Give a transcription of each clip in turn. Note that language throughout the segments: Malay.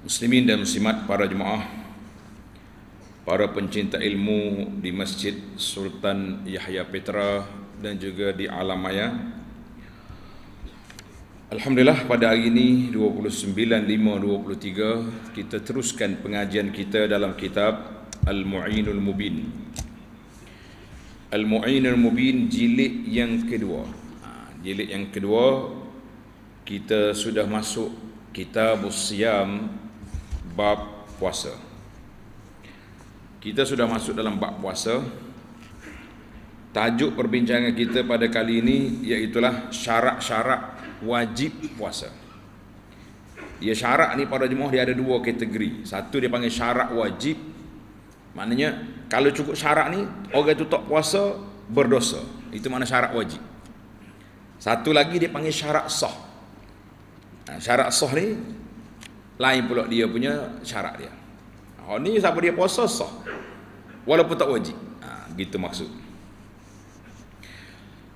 Muslimin dan muslimat para jemaah Para pencinta ilmu di Masjid Sultan Yahya Petra dan juga di Alam Maya Alhamdulillah pada hari ini 29.5.23 Kita teruskan pengajian kita dalam kitab Al-Mu'inul Mubin Al-Mu'inul Mubin jilid yang kedua ha, Jilid yang kedua Kita sudah masuk kitab Siyam bab puasa. Kita sudah masuk dalam bab puasa. Tajuk perbincangan kita pada kali ini iaitulah syarat-syarat wajib puasa. Ya syarat ni para jemaah dia ada dua kategori. Satu dia panggil syarat wajib. Maknanya kalau cukup syarat ni orang tu tak puasa berdosa. Itu mana syarat wajib. Satu lagi dia panggil syarat sah. syarat sah ni lain pula dia punya syarat dia ha, ni siapa dia puasa sah walaupun tak wajib ha, gitu maksud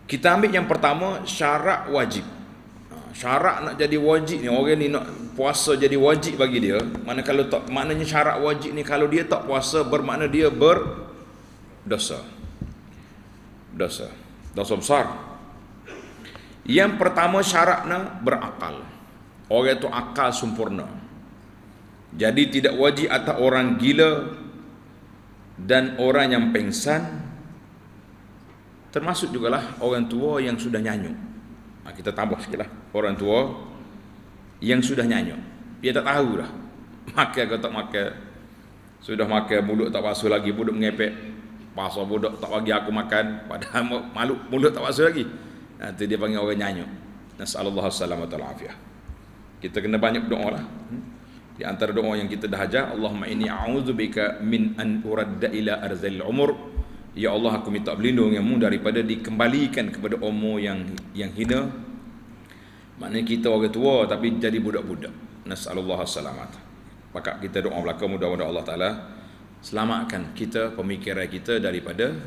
kita ambil yang pertama syarat wajib ha, syarat nak jadi wajib ni orang ni nak puasa jadi wajib bagi dia mana kalau tak maknanya syarat wajib ni kalau dia tak puasa bermakna dia ber dosa dosa dosa besar yang pertama syaratnya berakal orang itu akal sempurna jadi tidak wajib atas orang gila dan orang yang pengsan termasuk juga lah orang tua yang sudah nyanyuk. Nah, ha, kita tambah sikitlah orang tua yang sudah nyanyuk. Dia tak tahu lah, Makan ke tak makan. Sudah makan mulut tak basuh lagi budak mengepek. Pasal budak tak bagi aku makan padahal malu mulut tak basuh lagi. Nanti ha, dia panggil orang nyanyuk. Nasallahu alaihi wasallam wa Kita kena banyak berdoa lah. Hmm? di antara doa yang kita dah ajar Allahumma inni a'udzubika min an uradda ila arzil umur ya Allah aku minta perlindunganmu daripada dikembalikan kepada umur yang yang hina maknanya kita orang tua tapi jadi budak-budak nasallallahu salamat maka kita doa belaka mudah-mudahan Allah taala selamatkan kita pemikiran kita daripada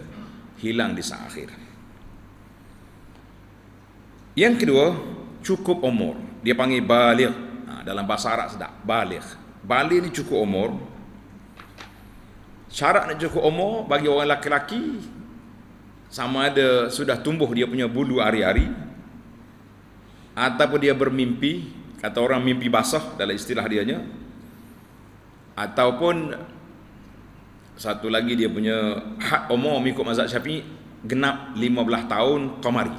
hilang di saat akhir yang kedua cukup umur dia panggil baligh dalam bahasa Arab sedap balik, balik ni cukup umur syarat nak cukup umur bagi orang laki-laki sama ada sudah tumbuh dia punya bulu hari-hari ataupun dia bermimpi kata orang mimpi basah dalam istilah dia. ataupun satu lagi dia punya hak umur mengikut mazhab syafi'i genap 15 tahun qamari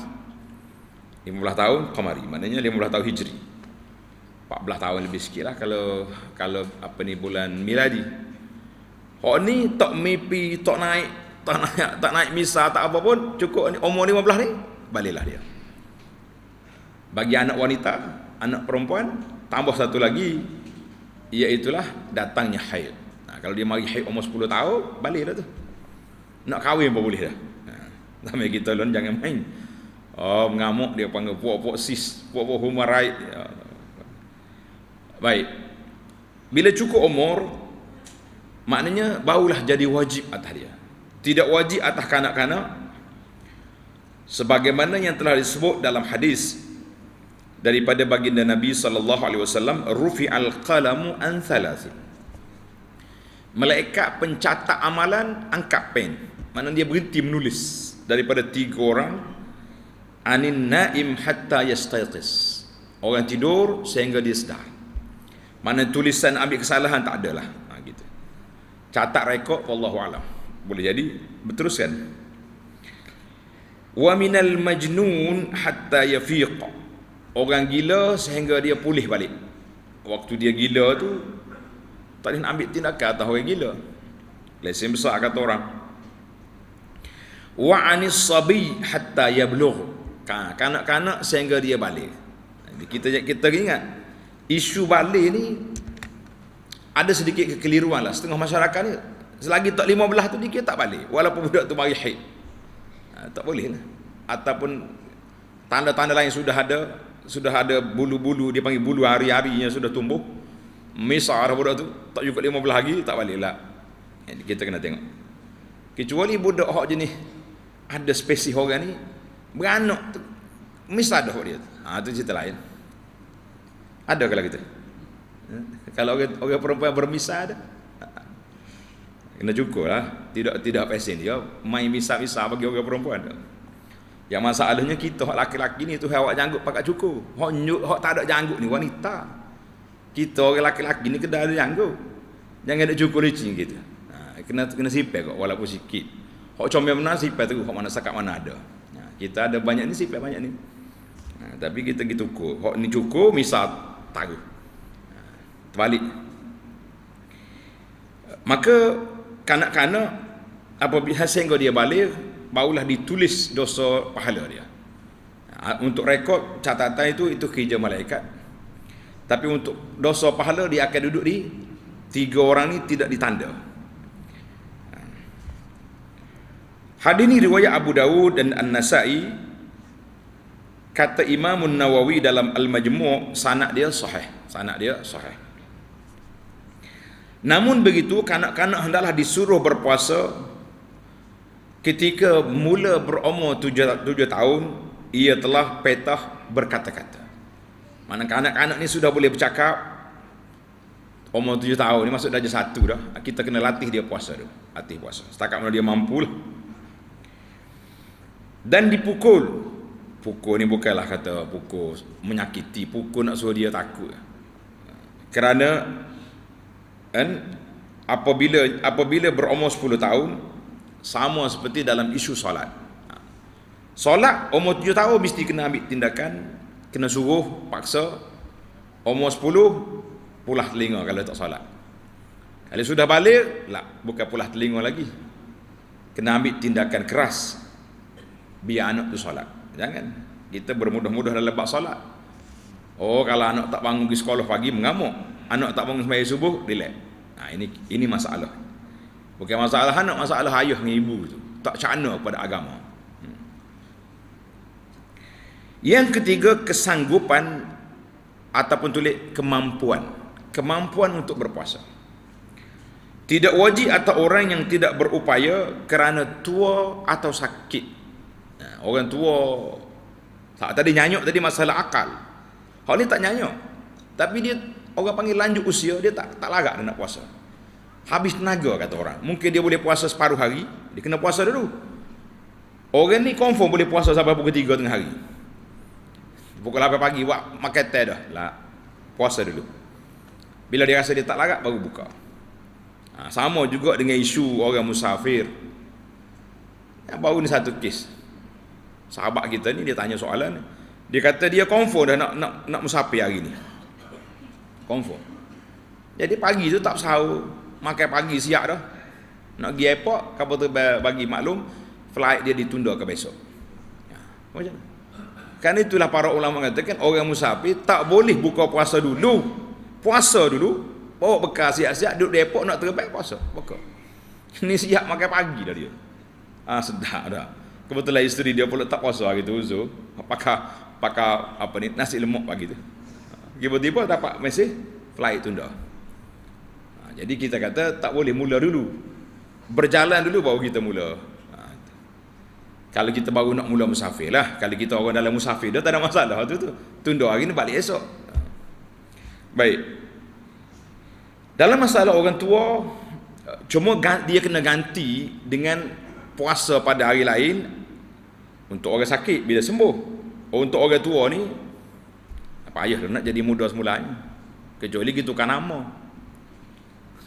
15 tahun qamari maknanya 15 tahun hijri 14 tahun lebih sikit lah kalau kalau apa ni bulan miladi Hak ni tak mimpi, tak naik, tak naik, tak naik misa, tak apa pun, cukup ni umur 15 ni, balilah dia. Bagi anak wanita, anak perempuan, tambah satu lagi iaitulah datangnya haid. Nah, kalau dia mari haid umur 10 tahun, baliklah tu. Nak kahwin pun boleh dah. Nah, ha, sampai kita lon jangan main. Oh, mengamuk dia panggil puak-puak sis, puak-puak human right. Ya. Baik. Bila cukup umur, maknanya barulah jadi wajib atas dia. Tidak wajib atas kanak-kanak sebagaimana yang telah disebut dalam hadis daripada baginda Nabi sallallahu alaihi wasallam rufi'al qalamu an thalathin. Malaikat pencatat amalan angkat pen. Maknanya dia berhenti menulis daripada tiga orang anin naim hatta yastayqis. Orang tidur sehingga dia sedar. Mana tulisan ambil kesalahan tak adalah. Ha gitu. Catat rekod wallahu alam. Boleh jadi berterusan. Wa minal majnun hatta yafiq. Orang gila sehingga dia pulih balik. Waktu dia gila tu tak boleh nak ambil tindakan atas orang gila. Lesen besar kata orang. Wa anis sabi hatta yablugh. Kanak-kanak sehingga dia balik. Kita kita ingat isu balik ni ada sedikit kekeliruan lah setengah masyarakat ni selagi tak lima belah tu dikira tak balik walaupun budak tu mari haid ha, tak boleh lah ataupun tanda-tanda lain sudah ada sudah ada bulu-bulu dia panggil bulu hari-harinya sudah tumbuh misar budak tu tak jumpa lima belah lagi tak balik lah kita kena tengok kecuali budak hak jenis ada spesies orang ni beranak tu mesti ada dia tu ha, tu cerita lain ada kalau kita. Eh, kalau orang, orang perempuan bermisah ada. Kena cukup lah. Tidak tidak pesen dia main misah-misah bagi orang perempuan. ada. Yang masalahnya kita hak laki-laki ni tu hak janggut pakai cukup. Hak nyut hak tak ada janggut ni wanita. Kita orang laki-laki ni kena ada janggut. Jangan ada cukup licin kita. Ha, kena kena sipai kok walaupun sikit. Hak comel mana sipai tu hak mana sakat mana ada. Ha, kita ada banyak ni sipai banyak ni. Ha, tapi kita gitu kok. Hak ni cukup misal tara. Terbalik. Maka kanak-kanak apabila sehingga dia balik, barulah ditulis dosa pahala dia. Ha, untuk rekod catatan itu, itu kerja malaikat. Tapi untuk dosa pahala, dia akan duduk di tiga orang ini tidak ditanda. Ha. Hadis ini riwayat Abu Dawud dan An-Nasai kata Imam Nawawi dalam Al-Majmu' sanad dia sahih sanad dia sahih namun begitu kanak-kanak hendaklah disuruh berpuasa ketika mula berumur tujuh, tujuh tahun ia telah petah berkata-kata mana kanak-kanak ni sudah boleh bercakap umur tujuh tahun ni masuk darjah satu dah kita kena latih dia puasa dulu latih puasa setakat mana dia mampu lah. dan dipukul pukul ni bukanlah kata pukul menyakiti pukul nak suruh dia takut kerana kan apabila apabila berumur 10 tahun sama seperti dalam isu solat solat umur 7 tahun mesti kena ambil tindakan kena suruh paksa umur 10 pulah telinga kalau tak solat kalau sudah balik lah bukan pulah telinga lagi kena ambil tindakan keras biar anak tu solat Jangan. Kita bermudah-mudah dalam bab solat. Oh, kalau anak tak bangun pergi sekolah pagi mengamuk. Anak tak bangun sembahyang subuh, dilek. Nah, ini ini masalah. Bukan masalah anak, masalah ayah dengan ibu tu. Tak cana kepada agama. Hmm. Yang ketiga, kesanggupan ataupun tulis kemampuan. Kemampuan untuk berpuasa. Tidak wajib atau orang yang tidak berupaya kerana tua atau sakit orang tua tak tadi nyanyuk tadi masalah akal hal ni tak nyanyuk tapi dia orang panggil lanjut usia dia tak tak larat dia nak puasa habis tenaga kata orang mungkin dia boleh puasa separuh hari dia kena puasa dulu orang ni confirm boleh puasa sampai pukul 3 tengah hari pukul 8 pagi buat makan teh dah lah puasa dulu bila dia rasa dia tak larat baru buka ha, sama juga dengan isu orang musafir ya, baru ni satu kes sahabat kita ni dia tanya soalan ni. Dia kata dia confirm dah nak nak nak musafir hari ni. Confirm. Jadi pagi tu tak sahur, makan pagi siap dah. Nak pergi airport, kapal tu bagi maklum, flight dia ditunda ke besok. Ya, macam mana? Kan itulah para ulama mengatakan, orang musafir tak boleh buka puasa dulu. Puasa dulu, bawa bekas siap-siap, duduk di airport nak terbaik puasa. Buka. Ini siap makan pagi dah dia. Ah, sedap dah kebetulan isteri dia pula tak puasa gitu uzu pakai pakai apa ni nasi lemak pagi tu tiba-tiba dapat mesej flight tunda ha, jadi kita kata tak boleh mula dulu berjalan dulu baru kita mula ha, kalau kita baru nak mula musafir lah kalau kita orang dalam musafir dah tak ada masalah tu tu tunda hari ni balik esok baik dalam masalah orang tua cuma dia kena ganti dengan puasa pada hari lain untuk orang sakit bila sembuh. Oh, untuk orang tua ni apa ayah nak jadi muda semula ni. Kecuali gitu kan nama.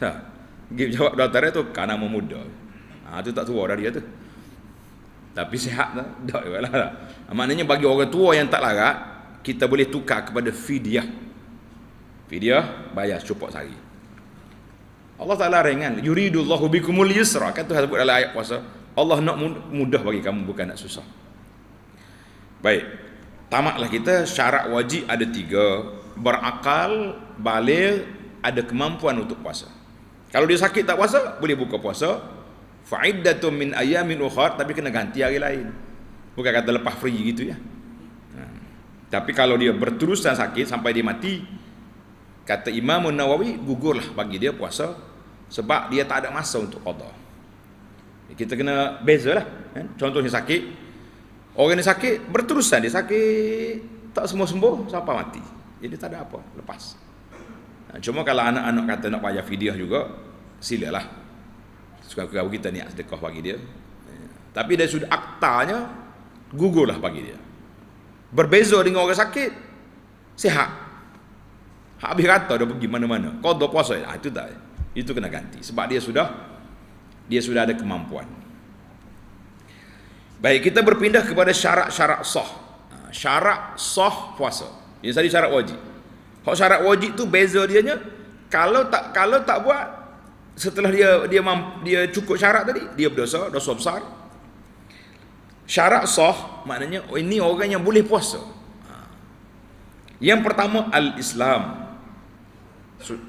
Ha. jawab doktor tu kan nama muda. Ha, tu tak tua dah dia tu. Tapi sihat tak? Tak ibalah tak. Maknanya bagi orang tua yang tak larat, kita boleh tukar kepada fidyah. Fidyah, bayar cupok sehari. Allah Ta'ala ringan. Yuridullahu bikumul yusra. Kan Tuhan sebut dalam ayat puasa. Allah nak mudah bagi kamu, bukan nak susah. Baik. Tamatlah kita syarat wajib ada tiga. Berakal, balil, ada kemampuan untuk puasa. Kalau dia sakit tak puasa, boleh buka puasa. Fa'iddatu min ayamin ukhar, tapi kena ganti hari lain. Bukan kata lepas free gitu ya. Ha. Tapi kalau dia berterusan sakit sampai dia mati, kata Imam Nawawi gugurlah bagi dia puasa sebab dia tak ada masa untuk qada. Kita kena bezalah. Kan? Contohnya sakit, Orang ni sakit, berterusan dia sakit. Tak semua sembuh, siapa mati. Jadi tak ada apa, lepas. Ha, cuma kalau anak-anak kata nak bayar fidyah juga, silalah. Suka-suka kita niat sedekah bagi dia. Ha, tapi dari sudut aktanya, gugurlah bagi dia. Berbeza dengan orang sakit, sehat. Habis rata dia pergi mana-mana. Kau dah puasa, ha, itu tak. Itu kena ganti. Sebab dia sudah dia sudah ada kemampuan. Baik, kita berpindah kepada syarat-syarat sah. Ha, syarat sah puasa. Yang tadi syarat wajib. Hak syarat wajib tu beza dianya kalau tak kalau tak buat setelah dia dia mamp, dia cukup syarat tadi dia berdosa dosa besar syarat sah maknanya oh, ini orang yang boleh puasa ha. yang pertama al Islam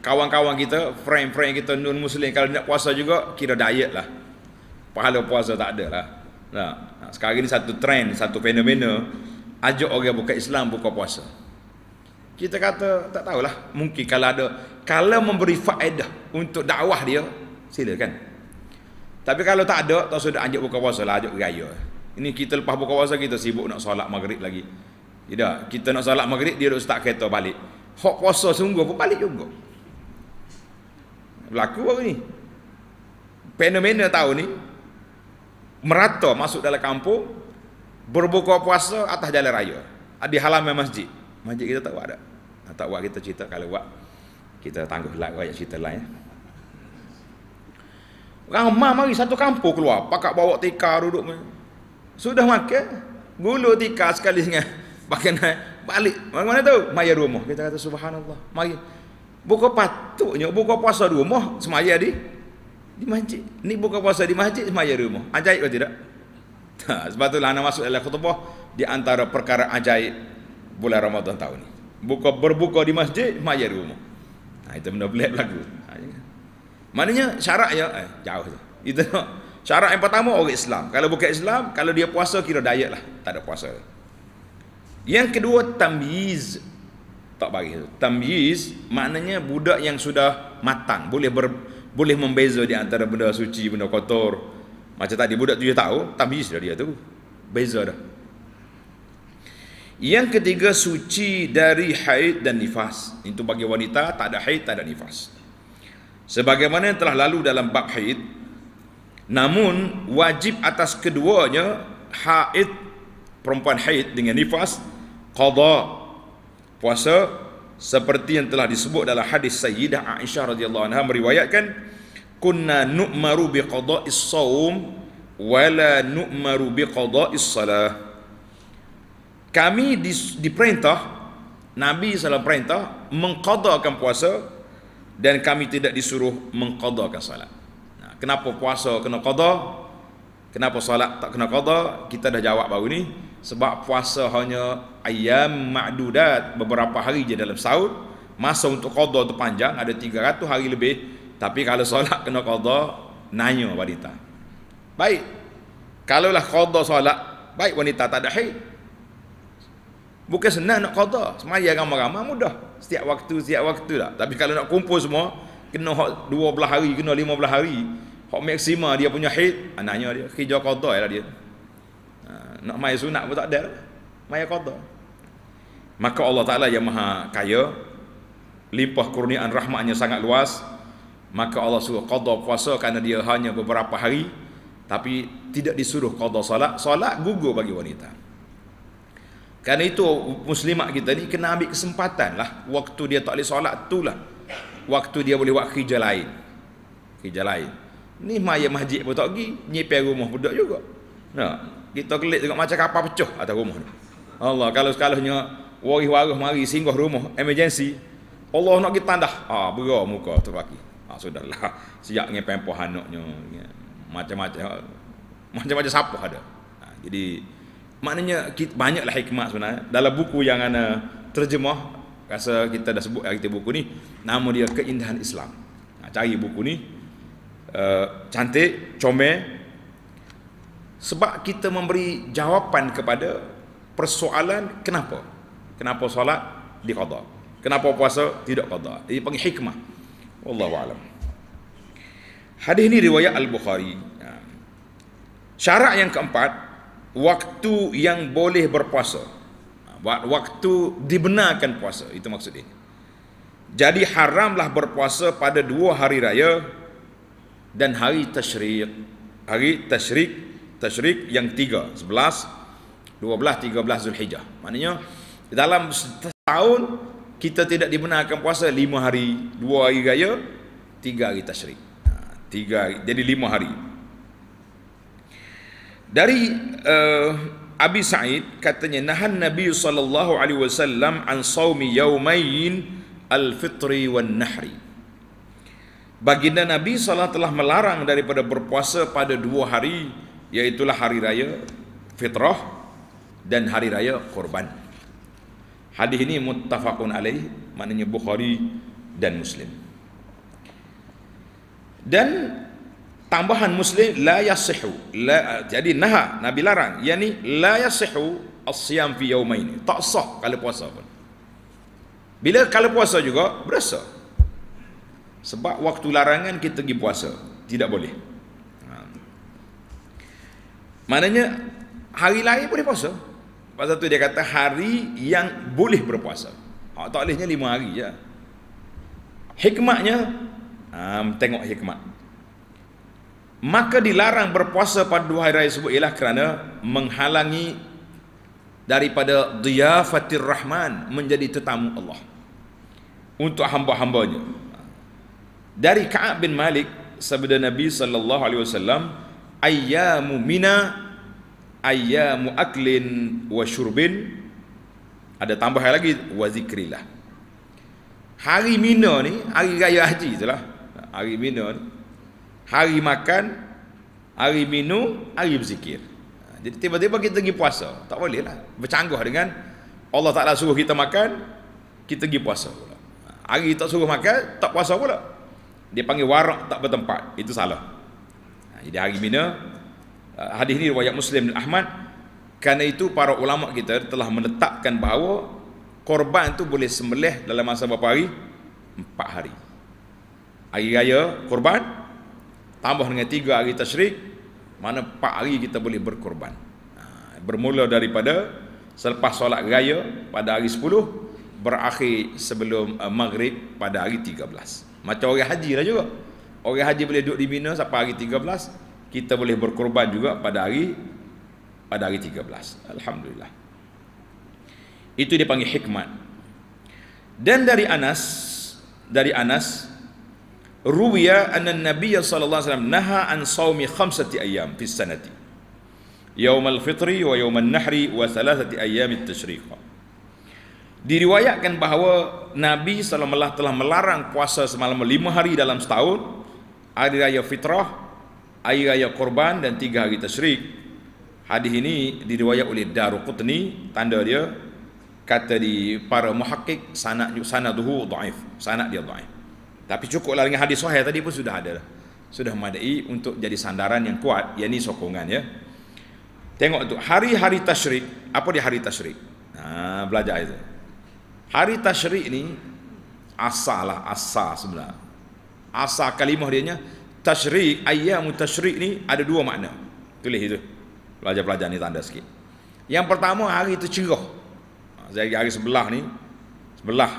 kawan-kawan kita friend-friend kita non muslim kalau nak puasa juga kira diet lah pahala puasa tak ada lah Nah, sekarang ni satu trend, satu fenomena ajak orang buka Islam buka puasa. Kita kata tak tahulah, mungkin kalau ada kalau memberi faedah untuk dakwah dia, silakan. Tapi kalau tak ada, tak sudah ajak buka puasa lah, ajak gaya. Ini kita lepas buka puasa kita sibuk nak solat maghrib lagi. Tidak, kita nak solat maghrib dia duk tak kereta balik. Hak puasa sungguh pun balik juga. Berlaku apa ni. Fenomena tahun ni, merata masuk dalam kampung berbuka puasa atas jalan raya di halaman masjid masjid kita tak buat tak tak buat kita cerita kalau buat kita tangguh lah kau cerita lain ya. ramai mari satu kampung keluar pakak bawa tikar duduk sudah makan gulu tikar sekali dengan pakai naik balik mana, mana tahu maya rumah kita kata subhanallah mari buka patuknya buka puasa rumah semaya di di masjid. Ni buka puasa di masjid semaya rumah. Ajaib ke tidak? Ha, sebab lah, anak masuk dalam khutbah di antara perkara ajaib bulan Ramadan tahun ni. Buka berbuka di masjid semaya rumah. Ha, itu benda pelik lagu. Ha, ya. Maknanya syaratnya eh, jauh tu. Itu syarat yang pertama orang Islam. Kalau bukan Islam, kalau dia puasa kira diet lah. Tak ada puasa. Yang kedua tamiz, tak bagi tu. Tamyiz maknanya budak yang sudah matang boleh ber, boleh membeza di antara benda suci benda kotor macam tadi budak tu dia tahu tamyiz sudah dia tu beza dah yang ketiga suci dari haid dan nifas itu bagi wanita tak ada haid tak ada nifas sebagaimana yang telah lalu dalam bab haid namun wajib atas keduanya haid perempuan haid dengan nifas qada puasa seperti yang telah disebut dalam hadis Sayyidah Aisyah radhiyallahu anha meriwayatkan kunna nu'maru bi qada'is saum wala nu'maru bi qada'is salah kami diperintah Nabi SAW perintah mengqadakan puasa dan kami tidak disuruh mengqadakan salat kenapa puasa kena qada kenapa salat tak kena qada kita dah jawab baru ni sebab puasa hanya ayam ma'dudat beberapa hari je dalam saud masa untuk qada tu panjang ada 300 hari lebih tapi kalau solat kena qada nanya wanita baik kalau lah qada solat baik wanita tak ada haid bukan senang nak qada semayang ramai-ramai mudah setiap waktu setiap waktu lah tapi kalau nak kumpul semua kena hak 12 hari kena 15 hari hak maksima dia punya haid anaknya ah, dia kerja qada ya lah dia nak maya sunat pun tak ada lah. maya kodoh maka Allah Ta'ala yang maha kaya limpah kurniaan rahmatnya sangat luas maka Allah suruh kodoh puasa kerana dia hanya beberapa hari tapi tidak disuruh kodoh solat solat gugur bagi wanita kerana itu muslimat kita ni kena ambil kesempatan lah waktu dia tak boleh solat tu lah waktu dia boleh buat kerja lain kerja lain ni maya masjid pun tak pergi nyipir rumah budak juga nah kita kelik juga macam kapal pecah atas rumah ni. Allah kalau sekalanya waris-waris mari singgah rumah emergency, Allah nak kita tandah. Ah bera muka tu pagi. Ah ha, sudahlah. Siap ngepen pun anaknya macam-macam ha, macam-macam siapa ada. Ah, jadi maknanya kita, banyaklah hikmat sebenarnya dalam buku yang ana terjemah rasa kita dah sebut kita buku ni nama dia keindahan Islam. Ah, cari buku ni uh, cantik, comel, sebab kita memberi jawapan kepada persoalan kenapa kenapa solat di diqada kenapa puasa tidak qada ini panggil hikmah wallahu alam hadis ini riwayat al-bukhari ya. syarat yang keempat waktu yang boleh berpuasa ha, waktu dibenarkan puasa itu maksud dia jadi haramlah berpuasa pada dua hari raya dan hari tasyrik hari tasyrik tasyrik yang tiga, sebelas, dua belas, tiga belas Zulhijjah. Maknanya dalam setahun kita tidak dibenarkan puasa lima hari, dua hari raya, tiga hari tasyrik. Ha, 3 jadi lima hari. Dari uh, Abi Sa'id katanya nahan Nabi sallallahu alaihi wasallam an saumi yawmayn al-fitri wan nahri. Baginda Nabi sallallahu telah melarang daripada berpuasa pada dua hari iaitulah hari raya fitrah dan hari raya kurban. Hadis ini muttafaqun alaih, maknanya Bukhari dan Muslim. Dan tambahan Muslim la yasihu. La, jadi naha Nabi larang, yakni la yasihu as fi yawmain. Tak sah kalau puasa pun. Bila kalau puasa juga berasa. Sebab waktu larangan kita pergi puasa, tidak boleh. Maknanya hari lain boleh puasa. Pasal tu dia kata hari yang boleh berpuasa. Hak tak bolehnya lima hari je. Hikmatnya, um, tengok hikmat. Maka dilarang berpuasa pada dua hari raya tersebut ialah kerana menghalangi daripada diyafatir rahman menjadi tetamu Allah untuk hamba-hambanya. Dari Ka'ab bin Malik sabda Nabi saw ayyamu mina ayyamu aklin wa syurbin ada tambah lagi wa zikrillah hari mina ni hari raya haji itulah hari mina ni hari makan hari minum hari berzikir jadi tiba-tiba kita pergi puasa tak boleh lah bercanggah dengan Allah Ta'ala suruh kita makan kita pergi puasa pula hari tak suruh makan tak puasa pula dia panggil warak tak bertempat itu salah jadi hari Mina uh, hadis ini riwayat Muslim dan Ahmad kerana itu para ulama kita telah menetapkan bahawa korban itu boleh sembelih dalam masa berapa hari? Empat hari. Hari raya korban tambah dengan tiga hari tashrik mana empat hari kita boleh berkorban. Ha, bermula daripada selepas solat raya pada hari sepuluh berakhir sebelum uh, maghrib pada hari tiga belas. Macam orang haji lah juga. Orang haji boleh duduk di Mina sampai hari 13, kita boleh berkorban juga pada hari pada hari 13. Alhamdulillah. Itu dia panggil hikmat. Dan dari Anas, dari Anas ruwiya anna Nabiya sallallahu alaihi wasallam naha an saumi khamsati ayyam fi sanati. Yaumul fitri wa yaumun nahri wa thalathati al tashriqah Diriwayatkan bahawa Nabi SAW telah melarang puasa semalam lima hari dalam setahun hari raya fitrah, hari raya korban dan tiga hari tasyrik. Hadis ini diriwayat oleh Daruqutni, tanda dia kata di para muhakkik sana sanaduhu dhaif, sanad dia dhaif. Tapi cukup lah dengan hadis sahih tadi pun sudah ada dah. Sudah memadai untuk jadi sandaran yang kuat, yakni sokongan ya. Tengok tu hari-hari tasyrik, apa dia hari tasyrik? Ha, belajar itu. Hari tasyrik ni asal lah, asal sebenarnya asal kalimah dia nya tasyrik ayyamu tasyrik ni ada dua makna tulis itu pelajar-pelajar ni tanda sikit yang pertama hari itu cerah ha, saya hari sebelah ni sebelah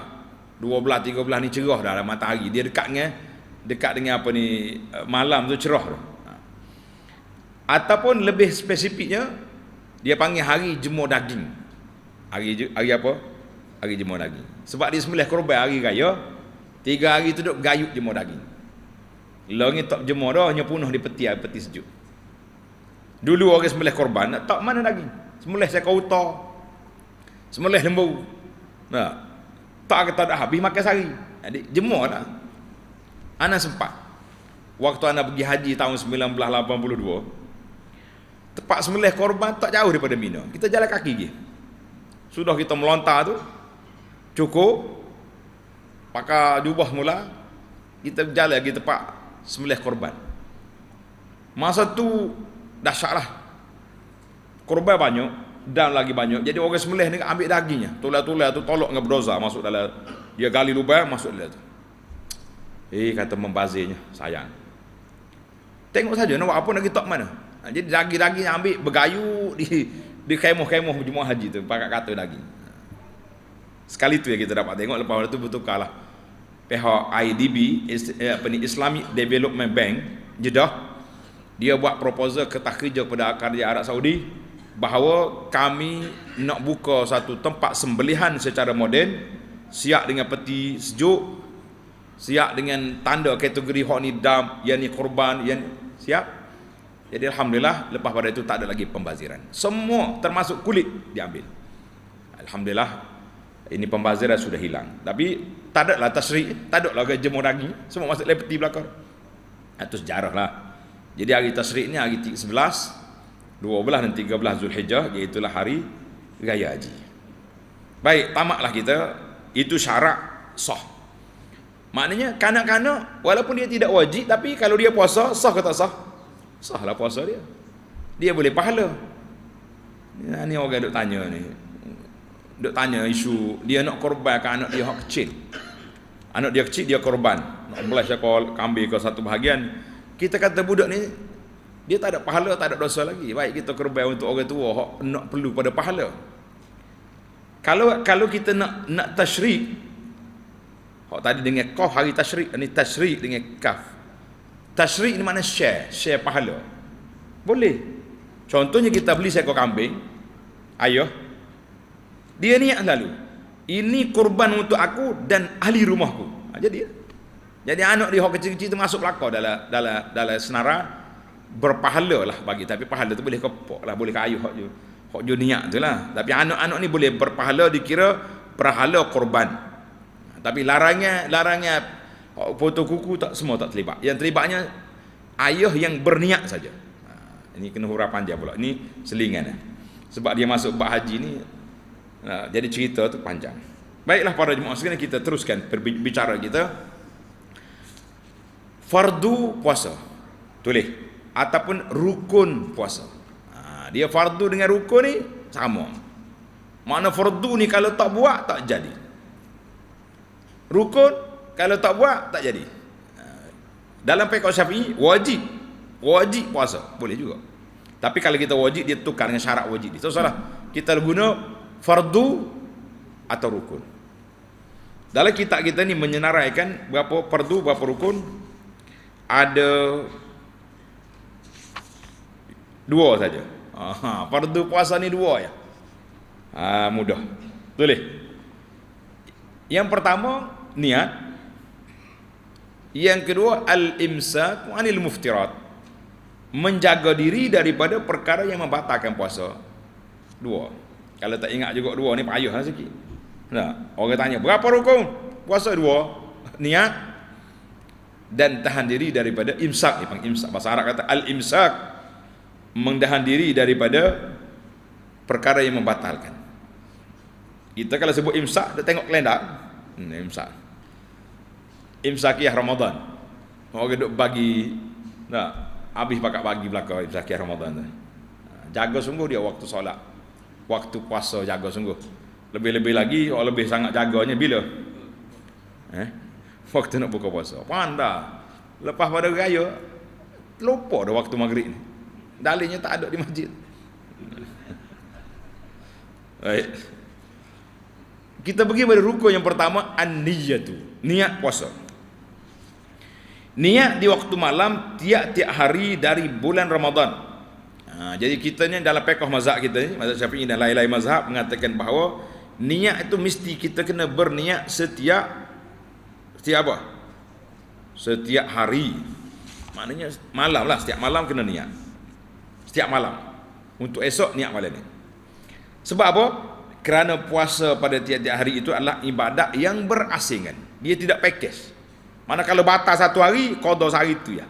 12 13 ni cerah dah dalam matahari dia dekat dengan dekat dengan apa ni eh, malam tu cerah tu ha. ataupun lebih spesifiknya dia panggil hari jemur daging hari hari apa hari jemur daging sebab dia sembelih korban hari raya Tiga hari tu duduk gayuk jemur daging. Lagi tak jemur dah, hanya punuh di peti air, peti sejuk. Dulu orang semelih korban, nak tak mana daging. Semelih saya kau utar. Semelih lembu. Nah, tak kata dah habis makan sehari. Jadi jemur dah. Anak sempat. Waktu anak pergi haji tahun 1982, tempat semelih korban tak jauh daripada Mina. Kita jalan kaki je. Sudah kita melontar tu, cukup, pakar jubah mula kita berjalan lagi tempat sembelih korban masa tu dah dahsyatlah korban banyak dan lagi banyak jadi orang sembelih ni ambil dagingnya tulah-tulah tu tolak dengan berdoza masuk dalam dia gali lubang masuk dalam tu eh kata membazirnya sayang tengok saja nak buat apa lagi tok mana ha, jadi daging-daging ambil bergayu di di kemoh-kemoh jemaah haji tu pakak kata daging ha. sekali tu yang kita dapat tengok lepas itu bertukarlah pihak IDB eh, apa ni Islamic Development Bank Jeddah dia buat proposal kertas kerja kepada kerajaan Arab Saudi bahawa kami nak buka satu tempat sembelihan secara moden siap dengan peti sejuk siap dengan tanda kategori hak ni dam yang ni korban yang siap jadi alhamdulillah lepas pada itu tak ada lagi pembaziran semua termasuk kulit diambil alhamdulillah ini pembaziran sudah hilang tapi tak ada lah tasrik tak ada lah jemur daging semua masuk lepet di belakang itu sejarah lah jadi hari tasrik ni hari 11 12 dan 13 Zulhijjah iaitu hari raya haji baik tamaklah kita itu syarak sah maknanya kanak-kanak walaupun dia tidak wajib tapi kalau dia puasa sah ke tak sah sah lah puasa dia dia boleh pahala ya, ni orang duk tanya ni duk tanya isu dia nak korbankan anak dia hak kecil anak dia kecil dia korban nak belas aku kambing ke satu bahagian kita kata budak ni dia tak ada pahala tak ada dosa lagi baik kita korban untuk orang tua hak nak perlu pada pahala kalau kalau kita nak nak tashrik hak tadi dengan kaf hari tashrik ini tashrik dengan kaf tashrik ni mana share share pahala boleh contohnya kita beli seekor kambing ayo dia niat selalu ini kurban untuk aku dan ahli rumahku ha, jadi jadi anak dia kecil-kecil tu masuk belakang dalam dalam dalam senara berpahala lah bagi tapi pahala tu boleh kepok lah boleh kayu hok jo hok jo niat tu lah tapi anak-anak ni boleh berpahala dikira perhala korban ha, tapi larangnya larangnya foto kuku tak semua tak terlibat yang terlibatnya ayah yang berniat saja ha, ini kena hura panjang pula ini selingan eh. sebab dia masuk bab haji ni Ha, jadi cerita tu panjang. Baiklah para jemaah sekalian kita teruskan berbicara kita. Fardu puasa. Tulis ataupun rukun puasa. Ha, dia fardu dengan rukun ni sama. Mana fardu ni kalau tak buat tak jadi. Rukun kalau tak buat tak jadi. Ha, dalam fiqh Syafi'i wajib wajib puasa boleh juga. Tapi kalau kita wajib dia tukar dengan syarat wajib dia. Tak salah. Kita guna fardu atau rukun. Dalam kitab kita ni menyenaraikan berapa fardu, berapa rukun. Ada dua saja. Aha, fardu puasa ni dua ya. Ha, mudah. Tulis. Yang pertama niat. Yang kedua al-imsak anil muftirat. Menjaga diri daripada perkara yang membatalkan puasa. Dua. Kalau tak ingat juga dua ni payah lah sikit. Tak? Orang tanya, berapa rukun? Puasa dua. Niat. Dan tahan diri daripada imsak. Ipang imsak. Bahasa Arab kata, al-imsak. Mendahan diri daripada perkara yang membatalkan. Kita kalau sebut imsak, dia tengok kelendak. Hmm, imsak. Imsakiyah Ramadan. Orang duduk bagi, tak? Habis pakat bagi belakang imsakiyah Ramadan tu. Jaga sungguh dia waktu solat waktu puasa jaga sungguh. Lebih-lebih lagi oh lebih sangat jaganya bila? Eh? Waktu nak buka puasa. Pandai. Lepas pada raya lupa dah waktu maghrib ni. Dalilnya tak ada di masjid. Baik. Kita pergi pada rukun yang pertama an-niyyatu, niat puasa. Niat di waktu malam tiap-tiap hari dari bulan Ramadan. Ha, jadi kita ni dalam pekoh mazhab kita ni, mazhab syafi'i dan lain-lain mazhab mengatakan bahawa niat itu mesti kita kena berniat setiap setiap apa? Setiap hari. Maknanya malam lah, setiap malam kena niat. Setiap malam. Untuk esok niat malam ni. Sebab apa? Kerana puasa pada tiap-tiap hari itu adalah ibadat yang berasingan. Dia tidak pekes. Mana kalau batas satu hari, kodoh sehari itu ya.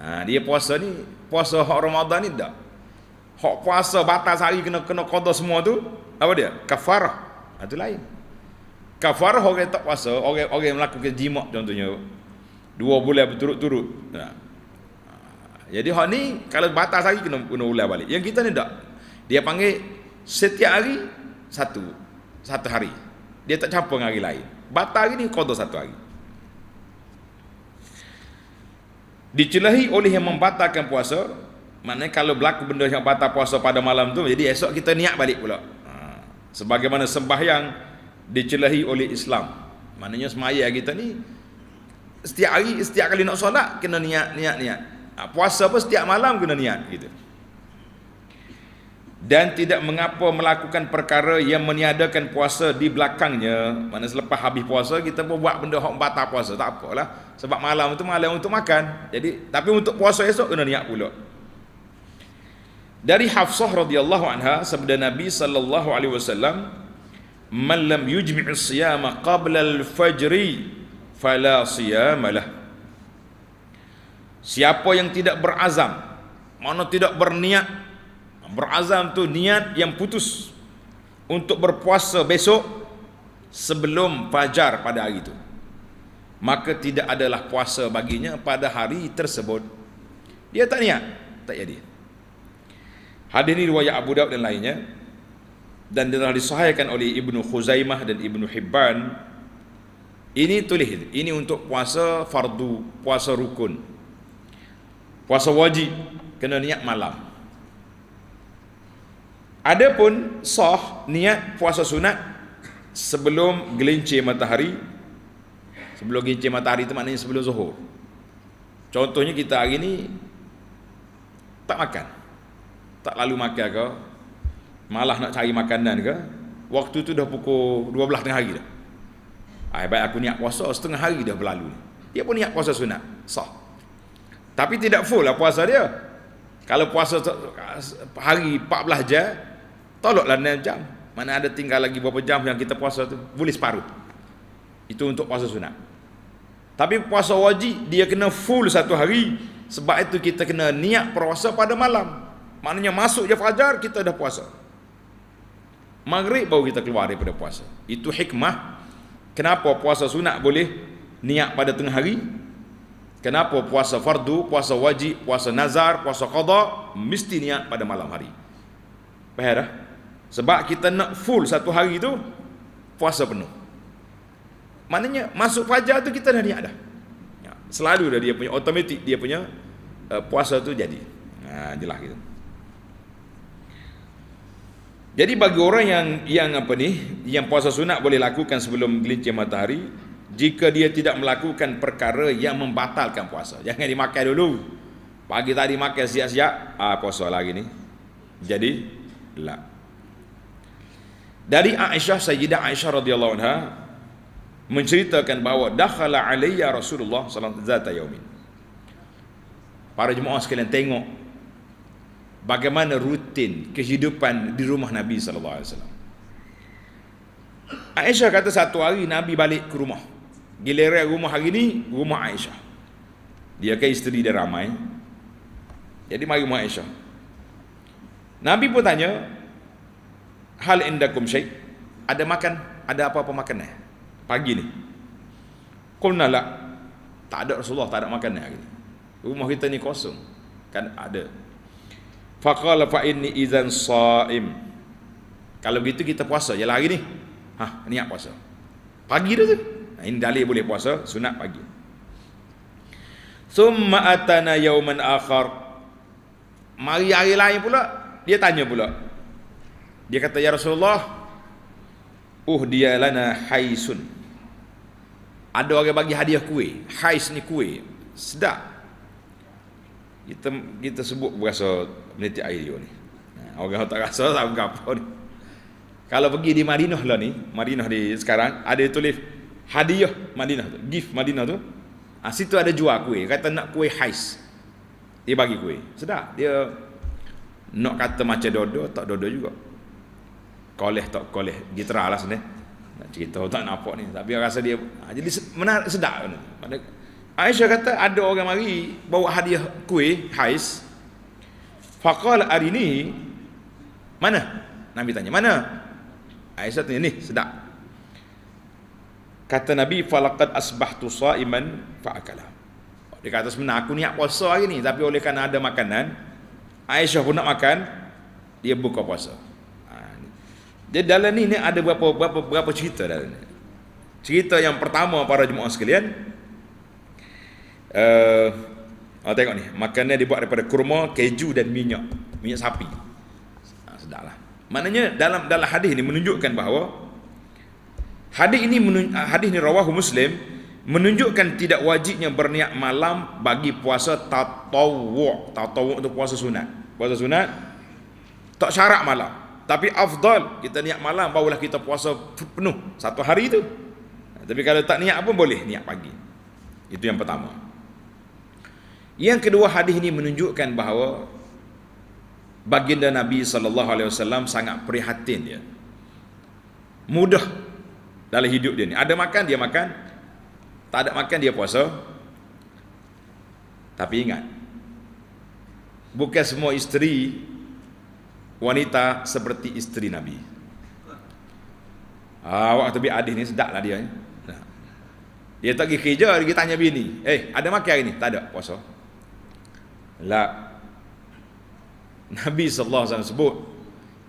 Ha, dia puasa ni puasa hak Ramadan ni tak hak puasa batas hari kena kena qada semua tu apa dia kafarah itu ah, lain kafarah orang yang tak puasa orang orang melakukan jimak contohnya dua bulan berturut-turut nah. Ha. jadi hak ni kalau batas hari kena kena ulang balik yang kita ni tak dia panggil setiap hari satu satu hari dia tak campur dengan hari lain batal hari ni qada satu hari Dicelahi oleh yang membatalkan puasa Maknanya kalau berlaku benda yang batal puasa pada malam tu Jadi esok kita niat balik pula ha, Sebagaimana sembahyang Dicelahi oleh Islam Maknanya semaya kita ni Setiap hari, setiap kali nak solat Kena niat, niat, niat ha, Puasa pun setiap malam kena niat gitu dan tidak mengapa melakukan perkara yang meniadakan puasa di belakangnya mana selepas habis puasa kita pun buat benda hok batal puasa tak apalah sebab malam itu malam untuk makan jadi tapi untuk puasa esok kena niat pula dari Hafsah radhiyallahu anha sabda Nabi sallallahu alaihi wasallam man lam yujmi'u siyama qabla al-fajri fala siyamalah siapa yang tidak berazam mana tidak berniat berazam tu niat yang putus untuk berpuasa besok sebelum fajar pada hari itu maka tidak adalah puasa baginya pada hari tersebut dia tak niat tak jadi hadis ini riwayat Abu Daud dan lainnya dan telah disahihkan oleh Ibnu Khuzaimah dan Ibnu Hibban ini tulis ini untuk puasa fardu puasa rukun puasa wajib kena niat malam Adapun sah niat puasa sunat sebelum gelincir matahari sebelum gelincir matahari itu maknanya sebelum zuhur. Contohnya kita hari ni tak makan. Tak lalu makan ke? Malah nak cari makanan ke? Waktu tu dah pukul 12 tengah hari dah. Ah, baik aku niat puasa setengah hari dah berlalu. Dia pun niat puasa sunat. Sah. Tapi tidak full lah puasa dia. Kalau puasa hari 14 jam, Tolaklah enam jam. Mana ada tinggal lagi berapa jam yang kita puasa tu. Boleh separuh. Itu untuk puasa sunat. Tapi puasa wajib dia kena full satu hari. Sebab itu kita kena niat puasa pada malam. Maknanya masuk je fajar kita dah puasa. Maghrib baru kita keluar daripada puasa. Itu hikmah. Kenapa puasa sunat boleh niat pada tengah hari? Kenapa puasa fardu, puasa wajib, puasa nazar, puasa qadha mesti niat pada malam hari? Faham dah? Sebab kita nak full satu hari tu puasa penuh. Maknanya masuk fajar tu kita dah niat dah. Ya, selalu dah dia punya automatik dia punya uh, puasa tu jadi. Ha jelas gitu. Jadi bagi orang yang yang apa ni, yang puasa sunat boleh lakukan sebelum gelincir matahari jika dia tidak melakukan perkara yang membatalkan puasa. Jangan dimakai dulu. Pagi tadi makan siap-siap, ah puasa lagi ni. Jadi lah dari Aisyah Sayyidah Aisyah radhiyallahu anha menceritakan bahawa dakhala alayya Rasulullah sallallahu alaihi wasallam yaumin. Para jemaah sekalian tengok bagaimana rutin kehidupan di rumah Nabi sallallahu alaihi wasallam. Aisyah kata satu hari Nabi balik ke rumah. Giliran rumah hari ini rumah Aisyah. Dia ke isteri dia ramai. Jadi mari rumah Aisyah. Nabi pun tanya, hal indakum syai ada makan ada apa-apa makanan pagi ni qulna la tak ada Rasulullah tak ada makanan hari rumah kita ni kosong kan ada faqala fa inni idzan saim kalau begitu kita puasa jelah hari ni ha niat puasa pagi dah tu ha, ini dalil boleh puasa sunat pagi Summa atana yauman akhar. Mari hari lain pula dia tanya pula, dia kata, Ya Rasulullah, Uh dia lana haisun. Ada orang bagi hadiah kue, Hais ni kue, Sedap. Kita, kita sebut berasa menitik air ni. Orang tak rasa tak apa ni. Kalau pergi di Madinah lah ni, Madinah di sekarang, ada tulis hadiah Madinah tu, gift Madinah tu. Ha, situ ada jual kue, kata nak kue hais. Dia bagi kue, Sedap. Dia nak kata macam dodo, tak dodo juga koleh tak koleh gitra lah sini nak cerita tak nak apa ni tapi rasa dia ah, jadi menarik sedap kan Aisyah kata ada orang mari bawa hadiah kuih hais Fakal hari arini mana Nabi tanya mana Aisyah tanya ni sedap kata Nabi falakad asbahtu sa'iman fa'akala dia kata sebenarnya aku niat puasa hari ni tapi oleh kerana ada makanan Aisyah pun nak makan dia buka puasa jadi dalam ini ada berapa berapa berapa cerita dalam ini. Cerita yang pertama para jemaah sekalian. Uh, oh, tengok ni, makanan dibuat daripada kurma, keju dan minyak, minyak sapi. Ha, ah, sedaklah. Maknanya dalam dalam hadis ini menunjukkan bahawa hadis ini ah, hadis ini rawahu Muslim menunjukkan tidak wajibnya berniat malam bagi puasa tatawu. Tatawu itu puasa sunat. Puasa sunat tak syarat malam. Tapi afdal kita niat malam barulah kita puasa penuh satu hari itu. Ha, tapi kalau tak niat pun boleh niat pagi. Itu yang pertama. Yang kedua hadis ini menunjukkan bahawa baginda Nabi sallallahu alaihi wasallam sangat prihatin dia. Mudah dalam hidup dia ni. Ada makan dia makan, tak ada makan dia puasa. Tapi ingat, bukan semua isteri wanita seperti istri Nabi. Awak ah, tu biar adik ni sedak lah dia. Eh? Dia tak pergi kerja, dia tanya bini. Eh, ada makan hari ni? Tak ada, puasa. Lah. Nabi SAW sebut,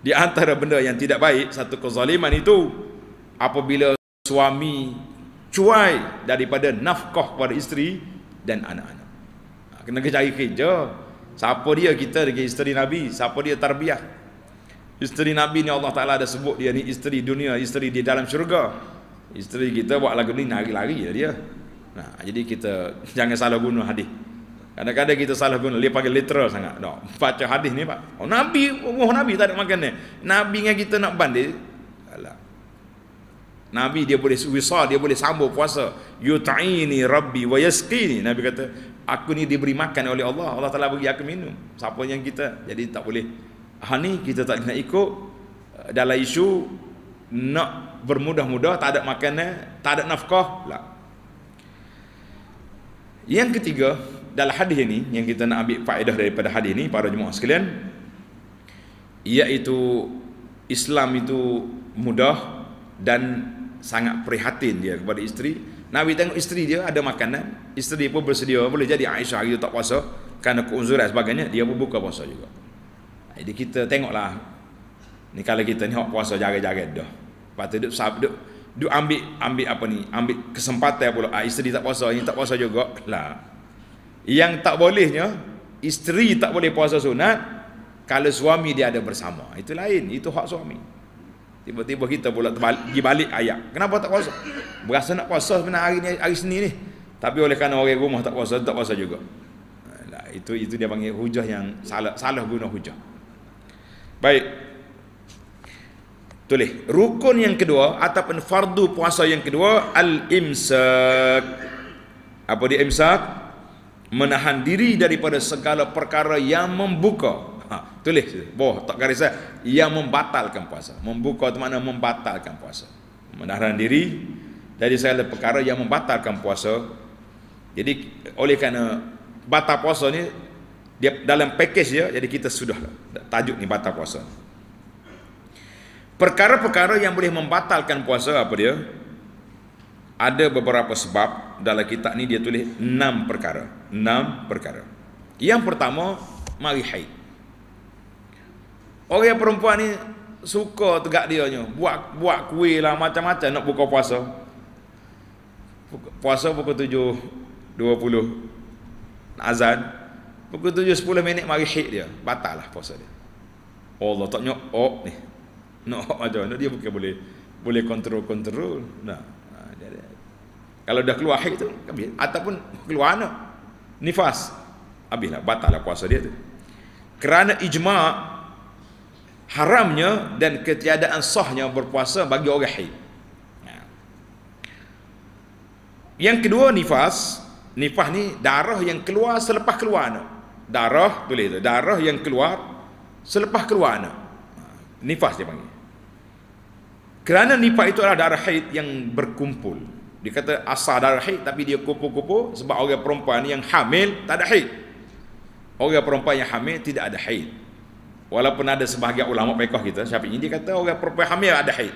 di antara benda yang tidak baik, satu kezaliman itu, apabila suami cuai daripada nafkah kepada isteri dan anak-anak. Ha, kena cari kerja. Siapa dia kita dengan isteri Nabi? Siapa dia tarbiah? Isteri Nabi ni Allah Ta'ala dah sebut dia ni Isteri dunia, isteri di dalam syurga Isteri kita buat lagu ni lari-lari je dia nah, Jadi kita jangan salah guna hadis Kadang-kadang kita salah guna Dia panggil literal sangat no. Baca hadis ni pak Oh Nabi, oh Nabi tak ada makan ni Nabi dengan kita nak bandir Alah. Nabi dia boleh wisal, dia boleh sambung puasa Yuta'ini Rabbi wa yaskini Nabi kata Aku ni diberi makan oleh Allah Allah telah bagi aku minum Siapa yang kita Jadi tak boleh hani kita tak nak ikut eh, dalam isu nak bermudah-mudah tak ada makanan tak ada nafkah lah yang ketiga dalam hadis ini yang kita nak ambil faedah daripada hadis ini para jemaah sekalian iaitu Islam itu mudah dan sangat prihatin dia kepada isteri Nabi tengok isteri dia ada makanan isteri dia pun bersedia boleh jadi Aisyah itu tak puasa kerana keunzuran sebagainya dia pun buka puasa juga jadi eh, kita tengoklah ni kalau kita ni hak kuasa jaga-jaga dah. Patut duk sab duk du ambil ambil apa ni? Ambil kesempatan pula ah, isteri tak puasa, ini tak puasa juga. Lah. Yang tak bolehnya isteri tak boleh puasa sunat kalau suami dia ada bersama. Itu lain, itu hak suami. Tiba-tiba kita pula terbalik, pergi balik ayat. Kenapa tak puasa? Berasa nak puasa sebenarnya hari ni, hari sini ni. Tapi oleh kerana orang rumah tak puasa, tak puasa juga. Nah, itu itu dia panggil hujah yang salah, salah guna hujah. Baik. Tulis. Rukun yang kedua ataupun fardu puasa yang kedua al-imsak. Apa dia imsak? Menahan diri daripada segala perkara yang membuka. Ha, tulis. Boh, tak garis saya Yang membatalkan puasa. Membuka itu makna membatalkan puasa. Menahan diri dari segala perkara yang membatalkan puasa. Jadi oleh kerana batal puasa ni dia dalam pakej dia jadi kita sudah tajuk ni batal puasa perkara-perkara yang boleh membatalkan puasa apa dia ada beberapa sebab dalam kitab ni dia tulis enam perkara enam perkara yang pertama mari haid orang perempuan ni suka tegak dia ni buat, buat kuih lah macam-macam nak buka puasa puasa pukul 7 20 azan Pukul 7 10 minit mari hit dia. Batal lah puasa dia. Allah tak nyok oh ni. Nak op aja. Nak dia bukan boleh boleh kontrol kontrol. Nah. Ha, Kalau dah keluar hit tu habis ataupun keluar ana. Nifas. Habislah batal lah puasa dia tu. Kerana ijma haramnya dan ketiadaan sahnya berpuasa bagi orang haid. Yang kedua nifas, nifas ni darah yang keluar selepas keluar anak darah tulis itu darah yang keluar selepas keluar anak ha, nifas dia panggil kerana nifas itu adalah darah haid yang berkumpul dia kata asal darah haid tapi dia kupu-kupu sebab orang perempuan yang hamil tak ada haid orang perempuan yang hamil tidak ada haid walaupun ada sebahagian ulama pekoh kita ini dia kata orang perempuan hamil ada haid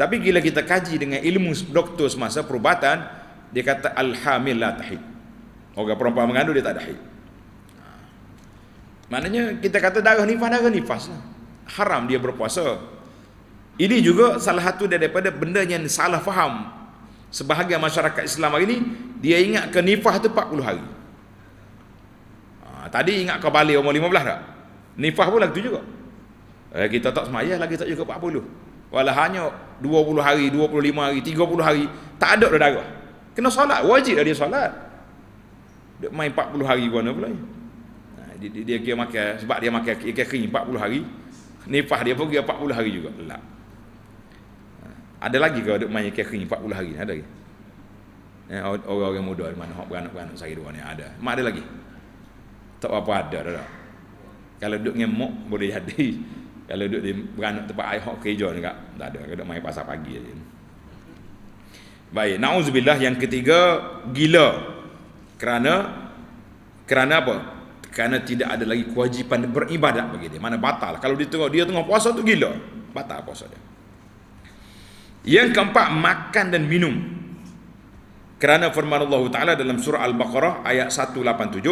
tapi gila kita kaji dengan ilmu doktor semasa perubatan dia kata alhamdulillah la tahid orang perempuan mengandung dia tak ada haid Maknanya kita kata darah nifas, darah nifas lah. Haram dia berpuasa. Ini juga salah satu daripada benda yang salah faham. Sebahagian masyarakat Islam hari ini, dia ingat ke nifas tu 40 hari. Ha, tadi ingat ke balik umur 15 tak? Nifas pun lagi tu juga. Eh, kita tak semayah lagi tak juga 40. Walau hanya 20 hari, 25 hari, 30 hari, tak ada darah. Kena solat, wajib lah dia solat. Dia main 40 hari mana pula ni. Ya? dia, dia, dia kira makan sebab dia makan ikan kering 40 hari nifah dia pergi 40 hari juga tak hmm. ha. ada lagi kalau dia main ikan kering 40 hari ada lagi eh, orang-orang muda di mana beranak-beranak saya dua ni ada mak ada lagi tak apa ada dah, dah. kalau duduk dengan mak boleh jadi kalau duduk di beranak tempat air hok kerja ni tak tak ada kalau duduk main pasar pagi aja. baik nauzubillah yang ketiga gila kerana kerana apa kerana tidak ada lagi kewajipan beribadat bagi dia mana batal kalau dia tengok dia tengah puasa tu gila batal puasa dia yang keempat makan dan minum kerana firman Allah Taala dalam surah Al-Baqarah ayat 187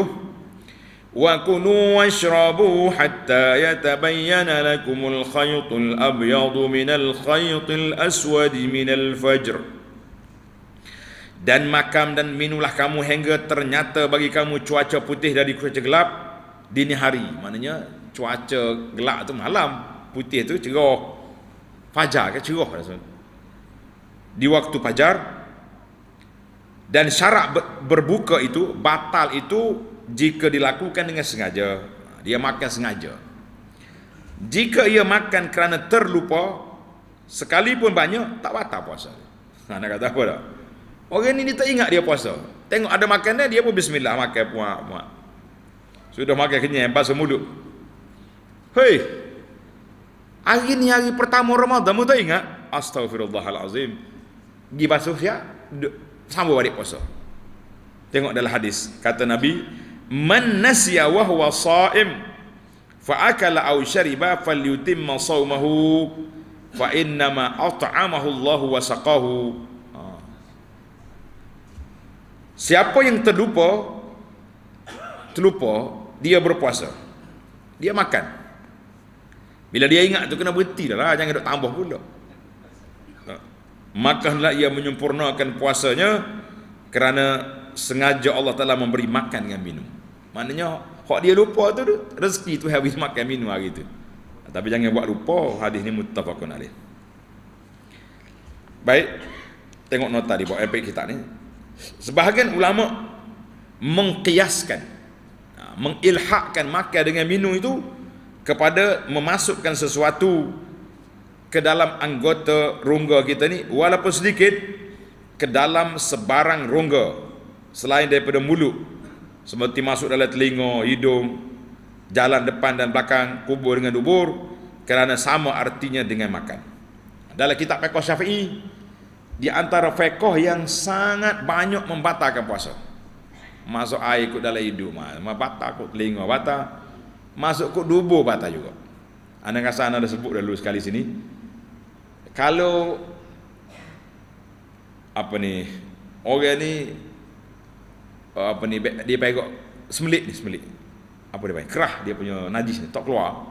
wa kunu washrabu hatta yatabayyana lakumul al abyadu al-aswad min al fajr dan makam dan minulah kamu hingga ternyata bagi kamu cuaca putih dari cuaca gelap dini hari maknanya cuaca gelap tu malam putih tu cerah fajar ke cerah di waktu fajar dan syarat berbuka itu batal itu jika dilakukan dengan sengaja dia makan sengaja jika ia makan kerana terlupa sekalipun banyak tak batal puasa. Ana kata apa dah? Orang ni dia tak ingat dia puasa. Tengok ada makanan dia pun bismillah makan puak Sudah makan kenyang basuh mulut. Hei. Hari ni hari pertama Ramadan mu tak ingat? Astagfirullahalazim. Gi basuh ya. Sambung balik puasa. Tengok dalam hadis kata Nabi, "Man nasiya wa huwa sha'im fa akala aw shariba falyutimma sawmahu fa innama at'amahu Allahu wa saqahu." Siapa yang terlupa terlupa dia berpuasa. Dia makan. Bila dia ingat tu kena berhenti dah lah jangan duk tambah pula. Ha. Makanlah ia menyempurnakan puasanya kerana sengaja Allah Taala memberi makan dengan minum. Maknanya kalau dia lupa tu rezeki tu habis makan minum hari tu. Ha, tapi jangan buat lupa hadis ni muttafaqun alaih. Baik. Tengok nota di bawah epic kitab ni. Sebahagian ulama mengkiaskan ha, mengilhakkan makan dengan minum itu kepada memasukkan sesuatu ke dalam anggota rongga kita ni walaupun sedikit ke dalam sebarang rongga selain daripada mulut seperti masuk dalam telinga, hidung, jalan depan dan belakang, kubur dengan dubur kerana sama artinya dengan makan. Dalam kitab Fiqh Syafi'i di antara fekoh yang sangat banyak membatalkan puasa. Masuk air ikut dalam hidup, mah. batal ikut telinga, batal. Masuk ikut dubur, batal juga. Anda rasa anda dah sebut dulu sekali sini. Kalau apa ni orang ni eh, apa ni dia pegok semelit ni semelit apa dia panggil kerah dia punya najis ni tak keluar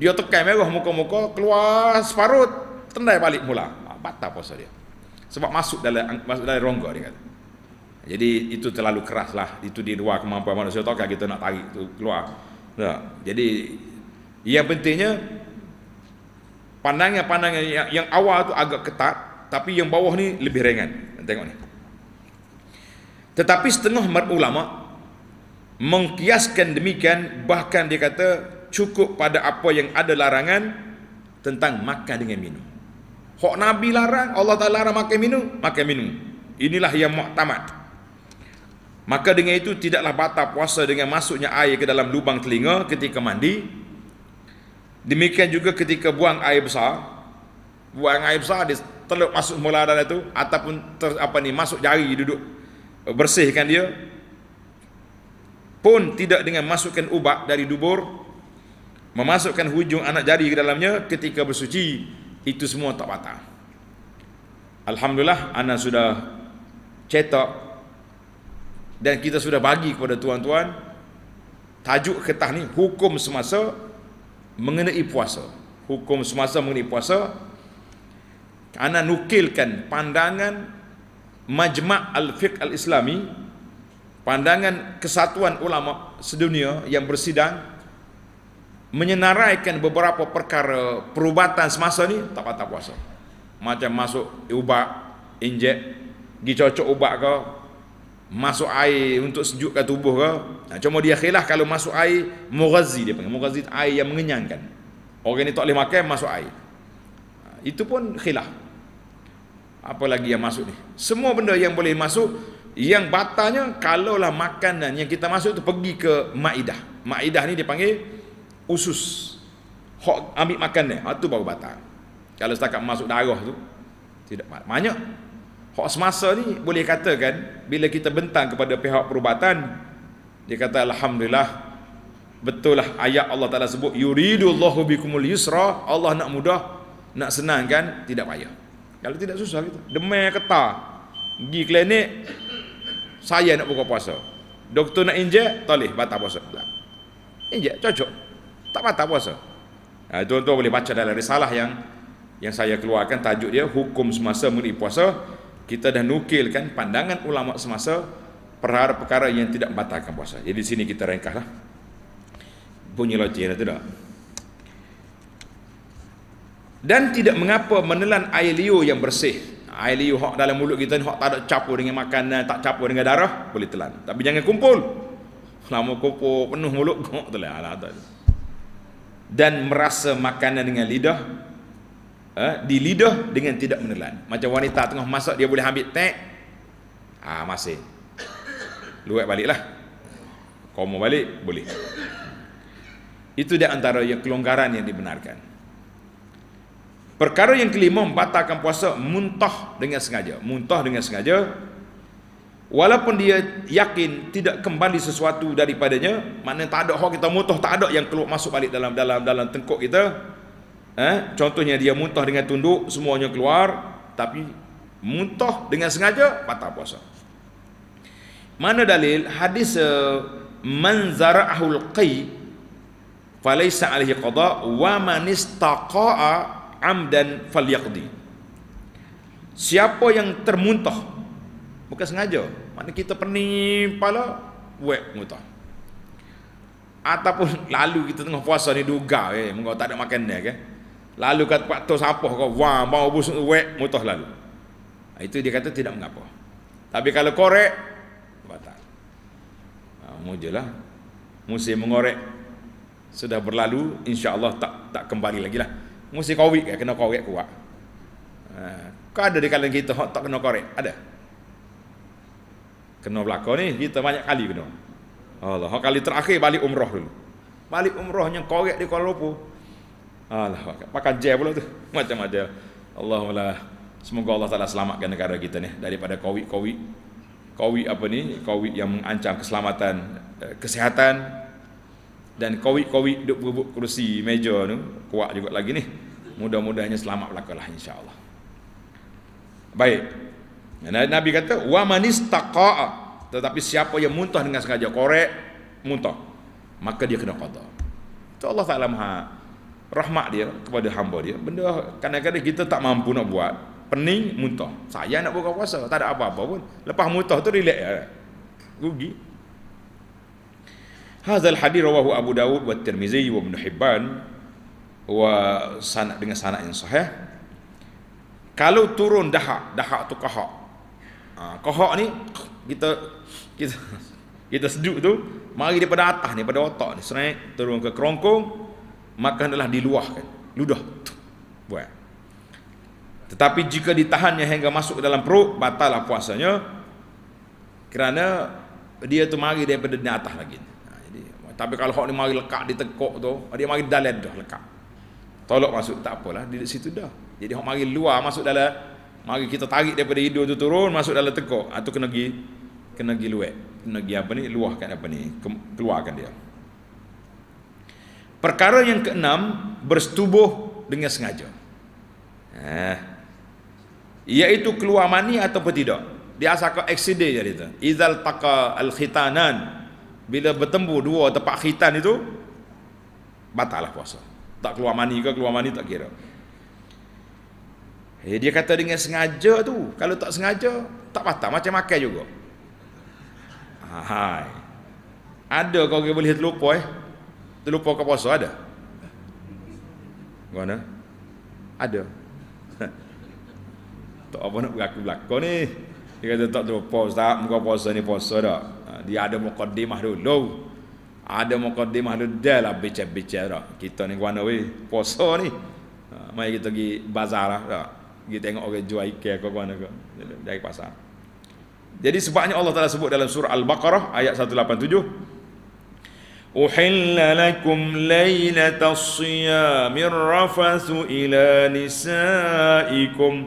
dia tekan merah muka-muka keluar separuh tendai balik mula ah, batal puasa dia sebab masuk dalam masuk dalam rongga dia kata. Jadi itu terlalu keras lah itu di luar kemampuan manusia tokah kita nak tarik tu keluar. Tak. Jadi yang pentingnya pandangan-pandangan yang, yang awal tu agak ketat tapi yang bawah ni lebih ringan. Tengok ni. Tetapi setengah ulama mengkiaskan demikian bahkan dia kata cukup pada apa yang ada larangan tentang makan dengan minum. Hak Nabi larang, Allah Ta'ala larang makan minum, makan minum. Inilah yang muktamad. Maka dengan itu tidaklah batal puasa dengan masuknya air ke dalam lubang telinga ketika mandi. Demikian juga ketika buang air besar. Buang air besar di teluk masuk mula dan itu ataupun ter, apa ni masuk jari duduk eh, bersihkan dia pun tidak dengan masukkan ubat dari dubur memasukkan hujung anak jari ke dalamnya ketika bersuci itu semua tak patah. Alhamdulillah ana sudah cetak dan kita sudah bagi kepada tuan-tuan tajuk ketah ni hukum semasa mengenai puasa. Hukum semasa mengenai puasa ana nukilkan pandangan majma' al-fiqh al-islami pandangan kesatuan ulama sedunia yang bersidang menyenaraikan beberapa perkara perubatan semasa ni tak patah puasa. Macam masuk ubat, injek, gi cocok ubat ke, masuk air untuk sejukkan tubuh ke. Nah, cuma dia khilaf kalau masuk air mughazi dia panggil. Mughazi air yang mengenyangkan. Orang ni tak boleh makan masuk air. Itu pun khilaf. Apa lagi yang masuk ni? Semua benda yang boleh masuk yang batanya kalaulah makanan yang kita masuk tu pergi ke maidah. Maidah ni dipanggil panggil usus hok ambil makan dia ha, tu baru batal kalau setakat masuk darah tu tidak banyak hok semasa ni boleh katakan bila kita bentang kepada pihak perubatan dia kata alhamdulillah betul lah ayat Allah Taala sebut yuridullahu bikumul yusra Allah nak mudah nak senang kan tidak payah kalau tidak susah kita demam ketar pergi klinik saya nak buka puasa doktor nak injek toleh batal puasa injek cocok tak batal puasa ha, tuan tu boleh baca dalam risalah yang yang saya keluarkan tajuk dia hukum semasa muri puasa kita dah nukilkan pandangan ulama semasa perkara perkara yang tidak membatalkan puasa jadi sini kita rengkah lah punya lonceng itu tak dan tidak mengapa menelan air liu yang bersih air liu hok dalam mulut kita ni hok tak ada campur dengan makanan tak campur dengan darah boleh telan tapi jangan kumpul lama kumpul penuh mulut kok telan lah tak ada dan merasa makanan dengan lidah eh, di lidah dengan tidak menelan macam wanita tengah masak dia boleh ambil tek ah masih luat baliklah Kau mau balik boleh itu dia antara yang kelonggaran yang dibenarkan perkara yang kelima membatalkan puasa muntah dengan sengaja muntah dengan sengaja walaupun dia yakin tidak kembali sesuatu daripadanya maknanya tak ada hak kita muntah tak ada yang keluar masuk balik dalam dalam dalam tengkuk kita eh contohnya dia muntah dengan tunduk semuanya keluar tapi muntah dengan sengaja patah puasa mana dalil hadis eh, man zara'ahul qay falaysa alaihi qada wa man istaqa'a amdan falyaqdi siapa yang termuntah bukan sengaja mana kita pening kepala Wek muta Ataupun lalu kita tengah puasa ni duga eh, Mereka tak ada makan dia eh. Lalu kat Pak Tos apa kau Wah bau busuk wek muta lalu ha, Itu dia kata tidak mengapa Tapi kalau korek Batal ha, Mujalah Musim mengorek Sudah berlalu insya Allah tak tak kembali lagi lah Musim covid eh, kena korek kuat ha, Kau ada di kalangan kita tak kena korek Ada kena belaka ni kita banyak kali kena Allah hak kali terakhir balik umrah dulu balik umrahnya korek di Kuala Lumpur Allah pakai jail pula tu macam ada Allah lah. semoga Allah Taala selamatkan negara kita ni daripada covid-covid covid apa ni covid yang mengancam keselamatan eh, kesihatan dan covid-covid duk berebut kerusi meja tu kuat juga lagi ni mudah-mudahnya selamat belakalah Allah. baik Nabi kata wa manis taqa'a tetapi siapa yang muntah dengan sengaja korek muntah maka dia kena qada. Tu Allah Taala Maha rahmat dia kepada hamba dia. Benda kadang-kadang kita tak mampu nak buat, pening muntah. Saya nak buka puasa tak ada apa-apa pun. Lepas muntah tu relax ya. Rugi. Hazal hadis rawahu Abu Dawud wa Tirmizi wa Ibn Hibban wa sanad dengan sanad yang sahih. Kalau turun dahak, dahak tu kahak, ha, kohok ni kita kita kita sedut tu mari daripada atas ni pada otak ni snack turun ke kerongkong makan adalah diluahkan ludah buat tetapi jika ditahannya hingga masuk dalam perut batallah puasanya kerana dia tu mari daripada di atas lagi ha, jadi tapi kalau hok ni mari lekat tekuk tu dia mari dalam dah lekat tolak masuk tak apalah di situ dah jadi hok mari luar masuk dalam Mari kita tarik daripada hidung tu turun masuk dalam tekok. Ah tu kena pergi kena pergi luet. Kena pergi apa ni? Luahkan apa ni? Keluarkan dia. Perkara yang keenam bersetubuh dengan sengaja. Eh. Iaitu keluar mani atau tidak. Dia asalkan accident jadi tu. Izal taqa al khitanan bila bertemu dua tempat khitan itu batallah puasa. Tak keluar mani ke keluar mani tak kira. Eh, dia kata dengan sengaja tu. Kalau tak sengaja, tak patah. Macam makan juga. Ah, hai. Ada kau orang boleh terlupa eh? Terlupa kau puasa ada? Mana? Ada. tak apa nak berlaku belakang ni. Dia kata tak terlupa ustaz, muka puasa ni puasa dah. Ha, dia ada mukaddimah dulu. Ada mukaddimah dulu dia lah bicara-bicara. Kita ni mana weh? Puasa ni. Ha, mari kita pergi bazar lah. Tak? dia tengok orang jual ikan ke mana ke dari pasar jadi sebabnya Allah Taala sebut dalam surah Al-Baqarah ayat 187 Uhilla lakum laylatas siyamir rafathu ila nisaikum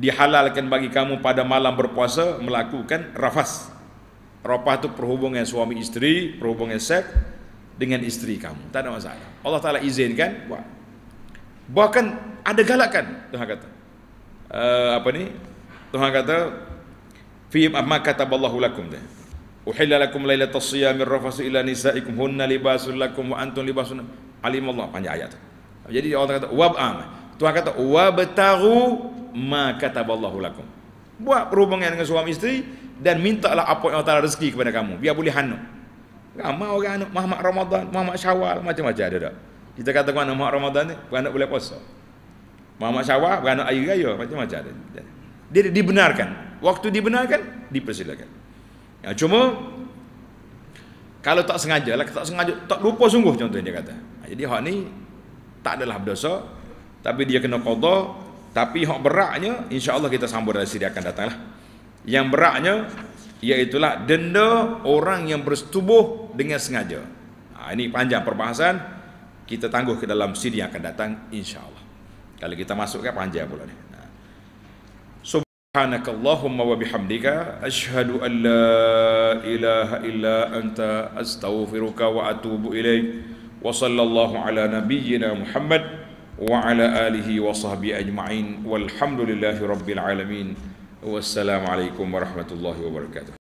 Dihalalkan bagi kamu pada malam berpuasa melakukan rafas Rafah itu perhubungan suami isteri, perhubungan seks dengan isteri kamu Tak ada masalah Allah Ta'ala izinkan buat Bahkan ada galakan Tuhan kata. Uh, apa ni? Tuhan kata fi ma kataballahu lakum dah. Uhilla lakum lailatul siyamir rafasu ila nisaikum hunna libasul lakum wa antum libasun. Alim Allah panjang ayat. Jadi orang kata wab'am. Ah, Tuhan kata wabtaru ma kataballahu lakum. Buat perhubungan dengan suami isteri dan mintalah apa yang Allah rezeki kepada kamu. Biar boleh hanum. Ramai orang anak Muhammad Ramadan, Muhammad Syawal, macam-macam ada tak? Kita kata kau anak Ramadan ni, kau anak boleh puasa. Muhammad Syawah, kau anak ayu raya, macam-macam ada. Dia dibenarkan. Waktu dibenarkan, dipersilakan. Ya, cuma kalau tak sengaja lah, tak sengaja, tak lupa sungguh contohnya dia kata. Ha, jadi hak ni tak adalah berdosa, tapi dia kena qadha, tapi hak beraknya, insya-Allah kita sambung dari sini akan lah. Yang beraknya, iaitu denda orang yang bersetubuh dengan sengaja. Ha, ini panjang perbahasan kita tangguh ke dalam sini yang akan datang insyaallah kalau kita masuk ke panjang pula ni سبحانك اللهم وبحمدك أشهد أن لا إله إلا أنت أستغفرك وأتوب إليك وصلى الله على نبينا محمد وعلى آله وصحبه أجمعين والحمد لله رب العالمين والسلام عليكم ورحمة الله وبركاته